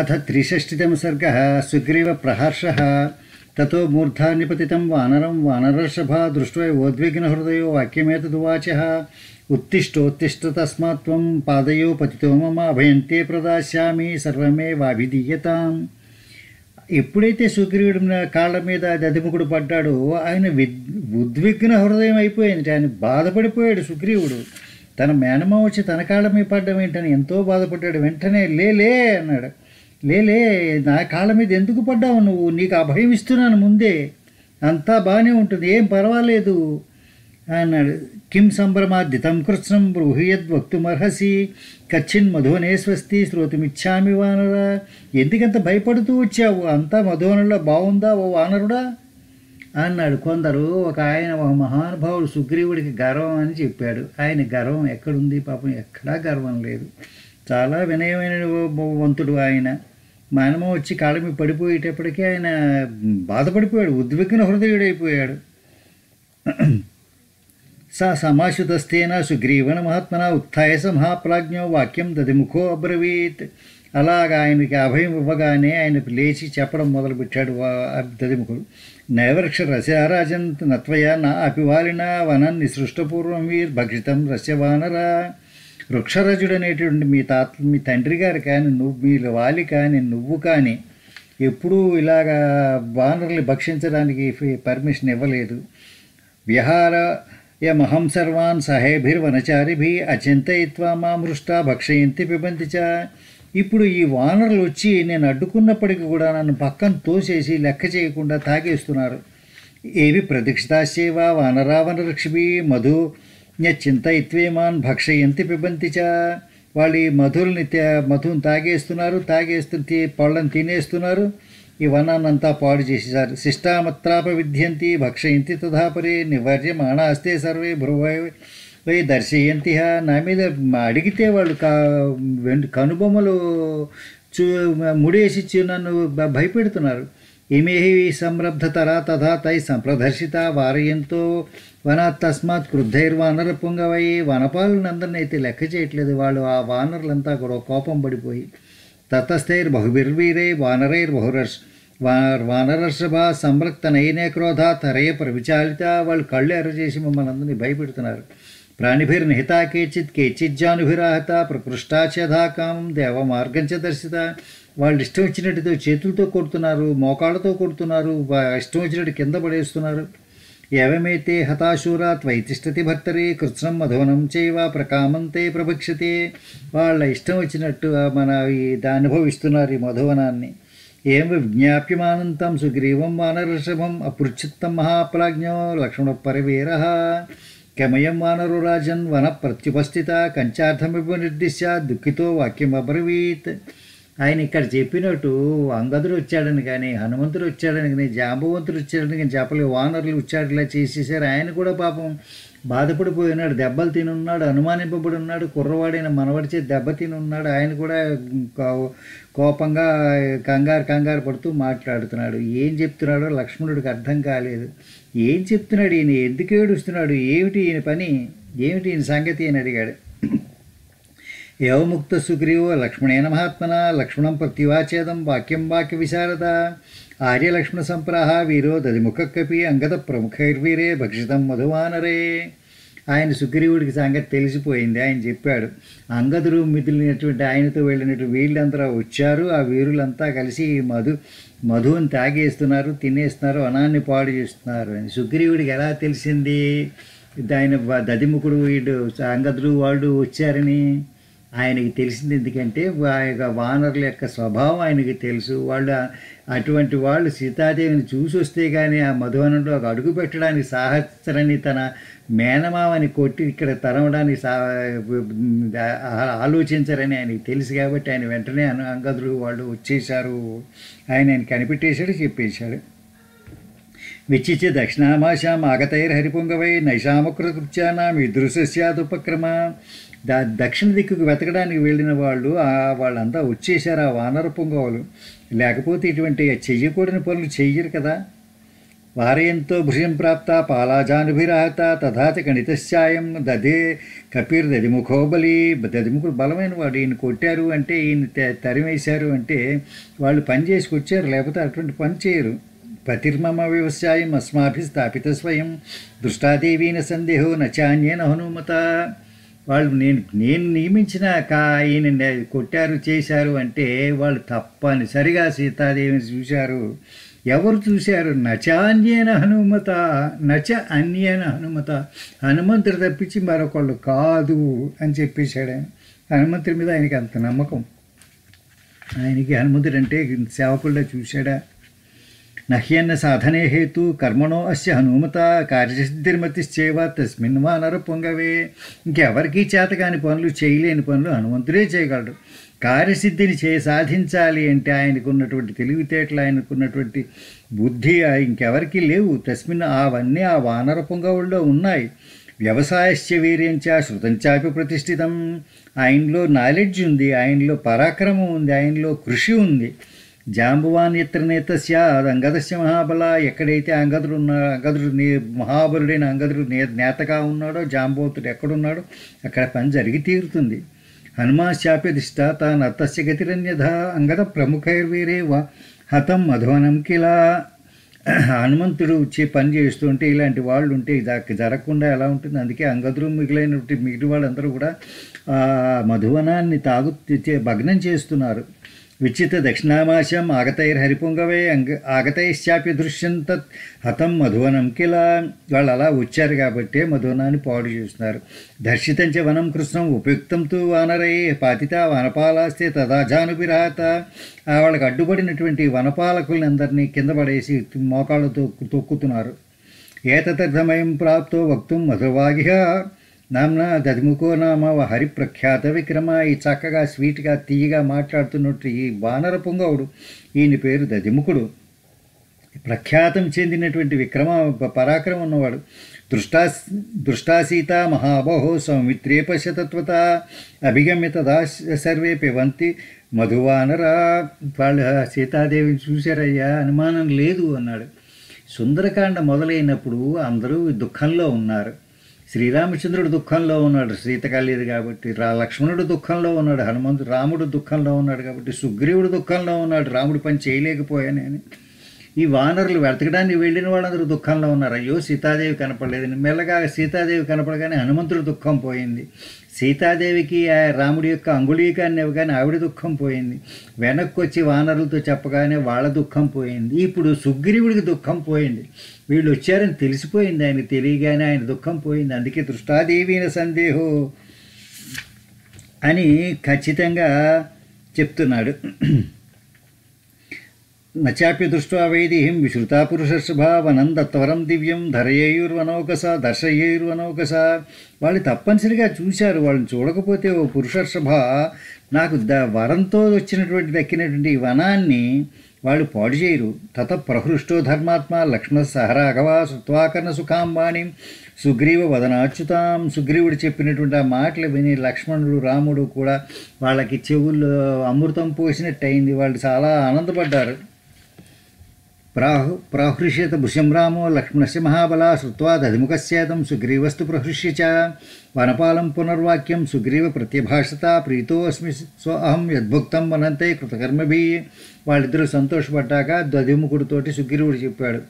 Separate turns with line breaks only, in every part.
అథ త్రిషష్టితమ సర్గ సుగ్రీవప్రహర్ష తతో మూర్ధాన్నిపతితం వానరం వానరర్షభా దృష్ట్వై ఉద్విగ్నహృదయో వాక్యమేతదువాచ ఉత్తిష్టోత్తిష్ట తస్మాత్వం పాదయో పతితో మమ అభయంతే ప్రదాశ్యామి సర్వమే వాభిధీయతాం ఎప్పుడైతే సుగ్రీవుడు కాళ్ళ మీద దదిముకుడు పడ్డాడో ఆయన ఉద్విగ్న హృదయం అయిపోయింది ఆయన బాధపడిపోయాడు సుగ్రీవుడు తన మేనమ వచ్చి తన కాళ్ళ మీద పడ్డం ఏంటని ఎంతో బాధపడ్డాడు వెంటనే లే లే అన్నాడు లేలే నా కాళ్ళ మీద ఎందుకు పడ్డావు నువ్వు నీకు అభయం ఇస్తున్నాను ముందే అంతా బాగానే ఉంటుంది ఏం పర్వాలేదు అన్నాడు కిం సంభ్రమాద్ది తం కృత్స్నం బ్రూహియద్ వక్తుమర్హసి కచ్చిన్ మధువనేశ్వస్తి స్వస్తి వానరా ఎందుకంత భయపడుతూ వచ్చావు అంతా మధోనులో బాగుందా ఓ వానరుడా అన్నాడు కొందరు ఒక ఆయన ఒక మహానుభావుడు సుగ్రీవుడికి గర్వం అని చెప్పాడు ఆయన గర్వం ఎక్కడుంది పాపం ఎక్కడా గర్వం లేదు చాలా వినయమైన వంతుడు ఆయన మానమ వచ్చి కాళ్ళ మీద పడిపోయేటప్పటికీ ఆయన బాధపడిపోయాడు ఉద్విగ్న హృదయుడైపోయాడు సా సమాశుతస్థేన సుగ్రీవణ మహాత్మన ఉత్థాయ మహాప్రాజ్ఞో వాక్యం ముఖో అబ్రవీత్ అలాగ ఆయనకి అభయం ఇవ్వగానే ఆయన లేచి చెప్పడం మొదలుపెట్టాడు దదిముఖుడు నైవర్క్ష రసరాజన్ నత్వయ నా అపివాలిన వనాన్ని సృష్టపూర్వం వీర్ భక్షితం రస్యవానరా వృక్షరజుడు అనేటువంటి మీ తాత మీ తండ్రి గారు కానీ నువ్వు మీ వాలి కానీ నువ్వు కానీ ఎప్పుడూ ఇలాగా బానరుల్ని భక్షించడానికి పర్మిషన్ ఇవ్వలేదు విహార యమహం సర్వాన్ సహేభిర్వనచారిభి అచింతయిత్వా మృష్ట భక్షయంతి పిబంతి ఇప్పుడు ఈ వానరులు వచ్చి నేను అడ్డుకున్నప్పటికీ కూడా నన్ను పక్కన తోసేసి లెక్క చేయకుండా తాగేస్తున్నారు ఏవి ప్రదీక్షితాశేవ వానరావనరక్ష్మి మధు చింతయిత్వేమాన్ భక్షయంతి పిబంతి చ వాళ్ళు ఈ మధుల్ని మధుని తాగేస్తున్నారు తాగేస్తుంది పళ్ళని తినేస్తున్నారు ఈ అంతా పాడు చేసేసారు శిష్టామత్రాప విద్యంతి భక్షయంతి తథాపరి అస్తే సర్వే భ్రువై దర్శయంతి నా మీద అడిగితే వాళ్ళు కా కనుబొమ్మలు చూ ముడేసి నన్ను భయపెడుతున్నారు ఇమేహి సంరబ్ధతరా తథా తై సంప్రదర్శిత వారయంతో వనాత్ తస్మాత్ క్రుద్ధైర్ క్రుద్ధైర్వానర పొంగవయ్యి వనపాలనందరినైతే లెక్క చేయట్లేదు వాళ్ళు ఆ వానరులంతా కూడా కోపం పడిపోయి తతస్థైర్ బహుభిర్వీరే వానరైర్ బహురర్ష్ వానరర్షభ సంరక్త నయనే క్రోధ తరయ ప్రవిచాలిత వాళ్ళు కళ్ళు ఎర్రచేసి మమ్మల్ని అందరినీ భయపెడుతున్నారు ప్రాణిభిర్నిహిత కేచిత్ కేచిజ్జానుభిరాహత ప్రకృష్టాచధా కామం దేవమార్గం దర్శిత వాళ్ళు ఇష్టం వచ్చినట్టుతో చేతులతో కొడుతున్నారు మోకాళ్ళతో కొడుతున్నారు ఇష్టం వచ్చినట్టు కింద పడేస్తున్నారు ఏవమైతే హతాశూరా త్వైతిష్టతి భర్తరే కృష్ణం మధువనం చేవ ప్రకామంతే ప్రభక్షతే వాళ్ళ ఇష్టం వచ్చినట్టు మన అనుభవిస్తున్నారు ఈ మధువనాన్ని ఏం విజ్ఞాప్యమానంతం సుగ్రీవం వానరషభం అపృచ్చిత్తం మహాప్రాజ్ఞో లక్ష్మణ పరివీర కమయం వానరురాజన్ వన ప్రత్యుపస్థిత కంచార్థమిప నిర్దిశ్య దుఃఖితో వాక్యం అబ్రవీత్ ఆయన ఇక్కడ చెప్పినట్టు అంగదుడు వచ్చాడని కానీ హనుమంతుడు వచ్చాడని కానీ జాంబవంతుడు వచ్చాడని కానీ చెప్పలేదు వానరులు వచ్చాడు ఇలా చేసేసారు ఆయన కూడా పాపం బాధపడిపోయినాడు దెబ్బలు తినున్నాడు అనుమానింపబడి ఉన్నాడు కుర్రవాడైన మనవడి చేతి దెబ్బ తినున్నాడు ఆయన కూడా కోపంగా కంగారు కంగారు పడుతూ మాట్లాడుతున్నాడు ఏం చెప్తున్నాడో లక్ష్మణుడికి అర్థం కాలేదు ఏం చెప్తున్నాడు ఈయన ఎందుకు ఏడుస్తున్నాడు ఏమిటి ఈయన పని ఏమిటి ఈయన సంగతి అని అడిగాడు ఏవముక్త సుగ్రీవో లక్ష్మణేన మహాత్మన లక్ష్మణం ప్రతివాచేదం వాక్యం వాక్య విశారద ఆర్యలక్ష్మణ సంప్రహ వీరో దదిముఖ కపి అంగత ప్రముఖైర్వీరే భక్షితం మధువానరే ఆయన సుగ్రీవుడికి సంగతి తెలిసిపోయింది ఆయన చెప్పాడు అంగదుడు మిథులినటువంటి ఆయనతో వెళ్ళినట్టు వీళ్ళంతా వచ్చారు ఆ వీరులంతా కలిసి మధు మధువుని తాగేస్తున్నారు తినేస్తున్నారు అనాన్ని పాడు చేస్తున్నారు అని సుగ్రీవుడికి ఎలా తెలిసింది ఆయన దదిముఖుడు వీడు అంగదుడు వాళ్ళు వచ్చారని ఆయనకి తెలిసింది ఎందుకంటే ఆ యొక్క వానరుల యొక్క స్వభావం ఆయనకి తెలుసు వాళ్ళు అటువంటి వాళ్ళు సీతాదేవిని చూసి వస్తే కానీ ఆ మధువనంలో ఒక అడుగు పెట్టడానికి సాహసరని తన మేనమావని కొట్టి ఇక్కడ తరవడానికి సా ఆలోచించరని ఆయనకి తెలుసు కాబట్టి ఆయన వెంటనే అంగదుడు వాళ్ళు వచ్చేసారు ఆయన ఆయన కనిపెట్టేశాడు చెప్పేశాడు విచ్చిచి దక్షిణామాశాం ఆగతైర్హరిపుంగవై నైషామకృతృత్యానాం విదృశ్యాదుపక్రమ దా దక్షిణ దిక్కుకు వెతకడానికి వెళ్ళిన వాళ్ళు వాళ్ళంతా వచ్చేశారు ఆ వానర పుంగవులు లేకపోతే ఇటువంటి చెయ్యకూడని పనులు చెయ్యరు కదా వారయంతో భృషం ప్రాప్త పాలాజానుభిరాహత తథాచ గణితశ్చాయం దదే కపీర్ దదిముఖోబలి బలి దదిముఖుడు బలమైన వాడు ఈయన కొట్టారు అంటే ఈయన తరిమేశారు అంటే వాళ్ళు పని చేసుకొచ్చారు లేకపోతే అటువంటి పని చేయరు వ్యవసాయం అస్మాభి స్థాపిత స్వయం దృష్టాదేవీన సందేహో నచాన్యేన హనుమత వాళ్ళు నేను నేను నియమించిన కా ఆయన కొట్టారు చేశారు అంటే వాళ్ళు తప్పనిసరిగా సీతాదేవిని చూశారు ఎవరు చూశారు నచాన్యేన హనుమత నచ అన్యేన హనుమత హనుమంతుడు తప్పించి మరొకళ్ళు కాదు అని చెప్పేశాడు హనుమంతుడి మీద ఆయనకి అంత నమ్మకం ఆయనకి హనుమంతుడు అంటే సేవకుల్లో చూశాడా నహ్యన్న సాధనే హేతు కర్మణో అస్య హనుమత కార్యసిద్ధిర్మతిశ్చేవ తస్మిన్ వా నర పొంగవే ఇంకెవరికీ చేతగాని పనులు చేయలేని పనులు హనుమంతుడే చేయగలడు కార్యసిద్ధిని చే సాధించాలి అంటే ఆయనకున్నటువంటి తెలివితేటలు ఆయనకున్నటువంటి బుద్ధి ఇంకెవరికీ లేవు తస్మిన్ అవన్నీ ఆ వానర పొంగవుల్లో ఉన్నాయి వ్యవసాయశ్చ వీర్యంచ శృతంచాపి ప్రతిష్ఠితం ఆయనలో నాలెడ్జ్ ఉంది ఆయనలో పరాక్రమం ఉంది ఆయనలో కృషి ఉంది జాంబువాన్ అంగదశ మహాబల ఎక్కడైతే అంగదుడు ఉన్నాడో అంగదుడు నే మహాబలుడైన అంగదుడు నే నేతగా ఉన్నాడో జాంబవంతుడు ఎక్కడున్నాడో అక్కడ పని జరిగి తీరుతుంది హనుమాశాప్యదిష్ట తాను అత్తస్య గతిరన్యథ అంగద ప్రముఖైర్వేరే హతం మధువనం కిలా హనుమంతుడు వచ్చి పని చేస్తుంటే ఇలాంటి వాళ్ళు ఉంటే జరగకుండా ఎలా ఉంటుంది అందుకే అంగదురు మిగిలినటువంటి మిగిలిన వాళ్ళందరూ కూడా మధువనాన్ని తాగు భగ్నం చేస్తున్నారు विचित ఆగతైర్ ఆగతైర్హరిపుంగవే అంగ ఆగతైశ్చాపి దృశ్యం తత్ హతం మధువనం కిలా వాళ్ళు అలా వచ్చారు కాబట్టి మధువనాన్ని పాడు చేస్తున్నారు దర్శితంచ వనం కృష్ణం ఉపయుక్తం తు వానరై పాతిత వనపాలాస్తే తదాజానుభిరాత వాళ్ళకి అడ్డుపడినటువంటి అందరినీ కింద పడేసి మోకాళ్ళతో తొక్కుతున్నారు ఏతదర్థమయం ప్రాప్తో వక్తుం మధువాగిహ నామ్నా దదిముకో నామ హరిప్రఖ్యాత విక్రమ ఈ చక్కగా స్వీట్గా తీయగా మాట్లాడుతున్నట్టు ఈ వానర పుంగవుడు ఈయన పేరు దదిముఖుడు ప్రఖ్యాతం చెందినటువంటి విక్రమ పరాక్రమం ఉన్నవాడు దృష్టా దృష్టాసీత మహాబహో సౌమిత్రేపశతత్వత అభిగమ్యత దాస్ సర్వే పివంతి మధువానరా వాళ్ళు సీతాదేవిని చూశారయ్యా అనుమానం లేదు అన్నాడు సుందరకాండ మొదలైనప్పుడు అందరూ దుఃఖంలో ఉన్నారు శ్రీరామచంద్రుడు దుఃఖంలో ఉన్నాడు సీత కాబట్టి రా లక్ష్మణుడు దుఃఖంలో ఉన్నాడు హనుమంతుడు రాముడు దుఃఖంలో ఉన్నాడు కాబట్టి సుగ్రీవుడు దుఃఖంలో ఉన్నాడు రాముడు పని చేయలేకపోయానని ఈ వానరులు వెతకడానికి వెళ్ళిన వాళ్ళందరూ దుఃఖంలో ఉన్నారు అయ్యో సీతాదేవి కనపడలేదని మెల్లగా సీతాదేవి కనపడగానే హనుమంతుడు దుఃఖం పోయింది సీతాదేవికి ఆ రాముడి యొక్క అంగుళీకాన్ని ఇవ్వగానే ఆవిడ దుఃఖం పోయింది వెనక్కి వచ్చి వానరులతో చెప్పగానే వాళ్ళ దుఃఖం పోయింది ఇప్పుడు సుగ్రీవుడికి దుఃఖం పోయింది వీళ్ళు వచ్చారని తెలిసిపోయింది ఆయన తెలియగానే ఆయన దుఃఖం పోయింది అందుకే దృష్టాదేవీన సందేహం అని ఖచ్చితంగా చెప్తున్నాడు నచాప్య चापि दृष्ट्वा वैदिहिं దత్తవరం దివ్యం ధరయేయుర్వనోకస దర్శయేయుర్వనోకస వాళ్ళు తప్పనిసరిగా చూశారు వాళ్ళని చూడకపోతే ఓ పురుషస్వభ నాకు ద వరంతో వచ్చినటువంటి దక్కినటువంటి వనాన్ని వాళ్ళు పాడు చేయరు తత ప్రహృష్టో ధర్మాత్మ లక్ష్మణ సహరాఘవా సుత్వాకర్ణ సుఖాంబాణి సుగ్రీవ వదనాచ్యుతాం సుగ్రీవుడు చెప్పినటువంటి ఆ మాటలు విని లక్ష్మణుడు రాముడు కూడా వాళ్ళకి చెవుల్లో అమృతం పోసినట్టు అయింది వాళ్ళు చాలా ఆనందపడ్డారు ప్రాహు प्राहृष्यत भृशं रामो लक्ष्मणस्य महाबला श्रुत्वा సుగ్రీవస్తు सुग्रीवस्तु प्रहृष्य च वनपालं पुनर्वाक्यं सुग्रीवप्रत्यभाषता ప్రీతోస్మి అహం యద్భుక్తం వనంతే కృతకర్మభి వాళ్ళిద్దరూ సంతోషపడ్డాక దదిముఖుడితోటి సుగ్రీవుడు చెప్పాడు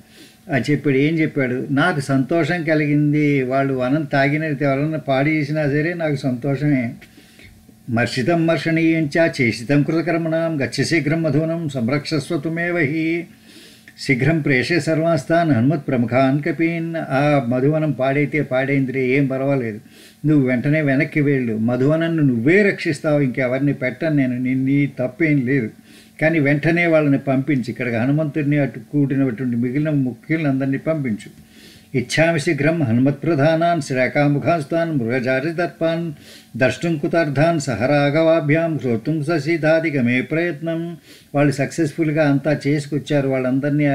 ఆ చెప్పాడు ఏం చెప్పాడు నాకు సంతోషం కలిగింది వాళ్ళు వనం తాగినది ఎవరన్నా పాడి చేసినా సరే నాకు సంతోషమే మర్షితం మర్షణీయంచా చేసితం కృతకర్మణం గచ్చ శీఘ్రం మధునం సంరక్షస్వతుమేవ శీఘ్రం ప్రేషే సర్వాస్థాన్ హనుమత్ ప్రముఖాన్ కపీన్ ఆ మధువనం పాడైతే పాడైందిరే ఏం పర్వాలేదు నువ్వు వెంటనే వెనక్కి వెళ్ళు మధువనన్ను నువ్వే రక్షిస్తావు ఇంకెవరిని పెట్టను నేను నిన్ను తప్పేం లేదు కానీ వెంటనే వాళ్ళని పంపించి ఇక్కడికి హనుమంతుడిని అటు కూడినటువంటి మిగిలిన ముఖ్యులందరినీ పంపించు ఇచ్చామి శీఘ్రం హనుమత్ప్రధానాన్ శ్రేకాముఖాస్తాన్ మృగజారిదర్పాన్ దర్శనం కుతార్థాన్ సహరాఘవాభ్యాం శ్రోతుం గమే ప్రయత్నం వాళ్ళు సక్సెస్ఫుల్గా అంతా చేసుకొచ్చారు వాళ్ళందరినీ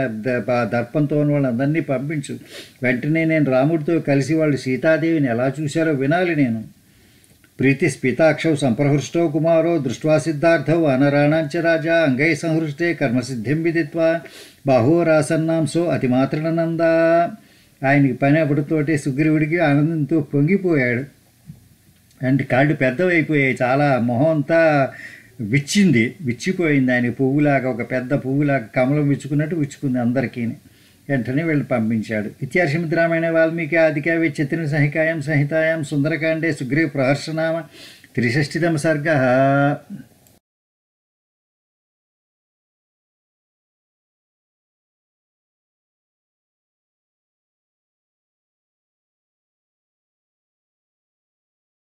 దర్పంతో వాళ్ళందరినీ పంపించు వెంటనే నేను రాముడితో కలిసి వాళ్ళు సీతాదేవిని ఎలా చూశారో వినాలి నేను ప్రీతి స్పితాక్షౌ సంప్రహృష్టౌ కుమారో దృష్టా సిద్ధార్థౌ అనరాణాంచ రాజా అంగై సంహృష్టే కర్మసిద్ధిం విదిత్వా బాహోరాసన్నాంసో అతిమాత్రనందా ఆయనకి పని అప్పటితోటే సుగ్రీవుడికి ఆనందంతో పొంగిపోయాడు అంటే కాళ్ళు పెద్దవైపోయాయి చాలా మొహం అంతా విచ్చింది విచ్చిపోయింది ఆయన పువ్వులాగా ఒక పెద్ద పువ్వులాగా కమలం విచ్చుకున్నట్టు విచ్చుకుంది అందరికీ వెంటనే వీళ్ళు పంపించాడు ఇత్యార్షమిత రామాయణ వాల్మీకి ఆదికావ్య చిత్ర సహికాయం సహితాయం సుందరకాండే సుగ్రీవ ప్రహర్షనామ త్రిషష్టితమ సర్గ